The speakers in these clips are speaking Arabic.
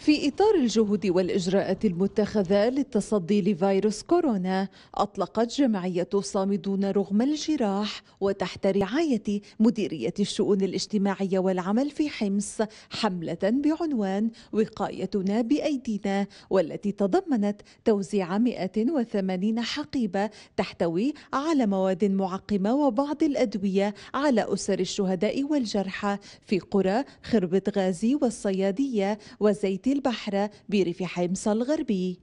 في إطار الجهود والإجراءات المتخذة للتصدي لفيروس كورونا أطلقت جمعية صامدون رغم الجراح وتحت رعاية مديرية الشؤون الاجتماعية والعمل في حمص حملة بعنوان وقايتنا بأيدينا والتي تضمنت توزيع 180 حقيبة تحتوي على مواد معقمة وبعض الأدوية على أسر الشهداء والجرحى في قرى خربت غازي والصيادية وزيت البحر بريف حمص الغربي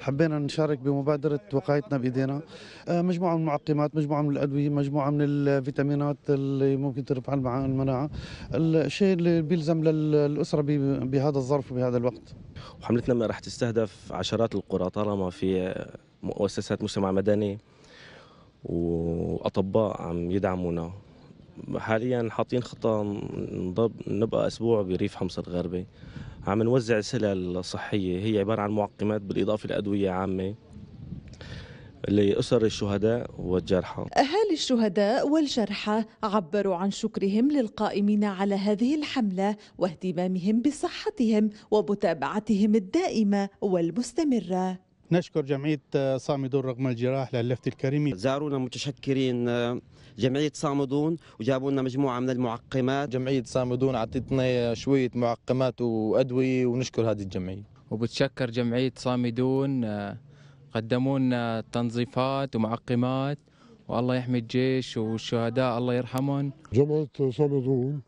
حبينا نشارك بمبادرة وقايتنا بإيدينا آه، مجموعة من المعقمات مجموعة من الأدوية مجموعة من الفيتامينات اللي ممكن ترفع المناعة الشيء اللي بيلزم للأسرة بهذا الظرف وبهذا الوقت وحملتنا ما راح تستهدف عشرات القرى طالما في آه، مؤسسات مجتمع مدني وأطباء عم يدعمونا حاليا حاطين خطه نبقى اسبوع بريف حمص الغربي عم نوزع سلال صحيه هي عباره عن معقمات بالاضافه لادويه عامه لأسر الشهداء والجرحى أهالي الشهداء والجرحى عبروا عن شكرهم للقائمين على هذه الحملة واهتمامهم بصحتهم ومتابعتهم الدائمة والمستمرة نشكر جمعية آه، صامدون رغم الجراح للفت الكريمي زارونا متشكرين آه، جمعية صامدون وجابوا لنا مجموعة من المعقمات جمعية صامدون أعطتنا شوية معقمات وأدوية ونشكر هذه الجمعية وبتشكر جمعية صامدون آه، قدموا لنا تنظيفات ومعقمات والله يحمي الجيش والشهداء الله يرحمهم جمعية صامدون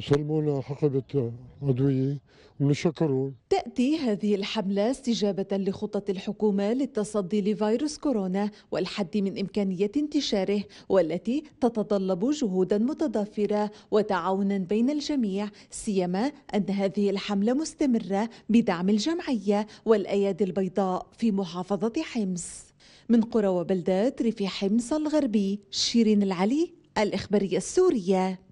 سلمونا حقبة عضوية ونشكرهم تأتي هذه الحملة استجابة لخطة الحكومة للتصدي لفيروس كورونا والحد من إمكانية انتشاره والتي تتطلب جهودا متضافرة وتعاونا بين الجميع سيما أن هذه الحملة مستمرة بدعم الجمعية والأيادي البيضاء في محافظة حمص من قرى وبلدات ريف حمص الغربي شيرين العلي الإخبارية السورية